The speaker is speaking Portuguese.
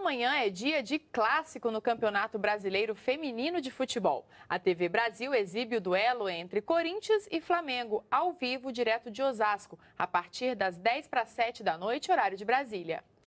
Amanhã é dia de clássico no Campeonato Brasileiro Feminino de Futebol. A TV Brasil exibe o duelo entre Corinthians e Flamengo, ao vivo, direto de Osasco, a partir das 10 para 7 da noite, horário de Brasília.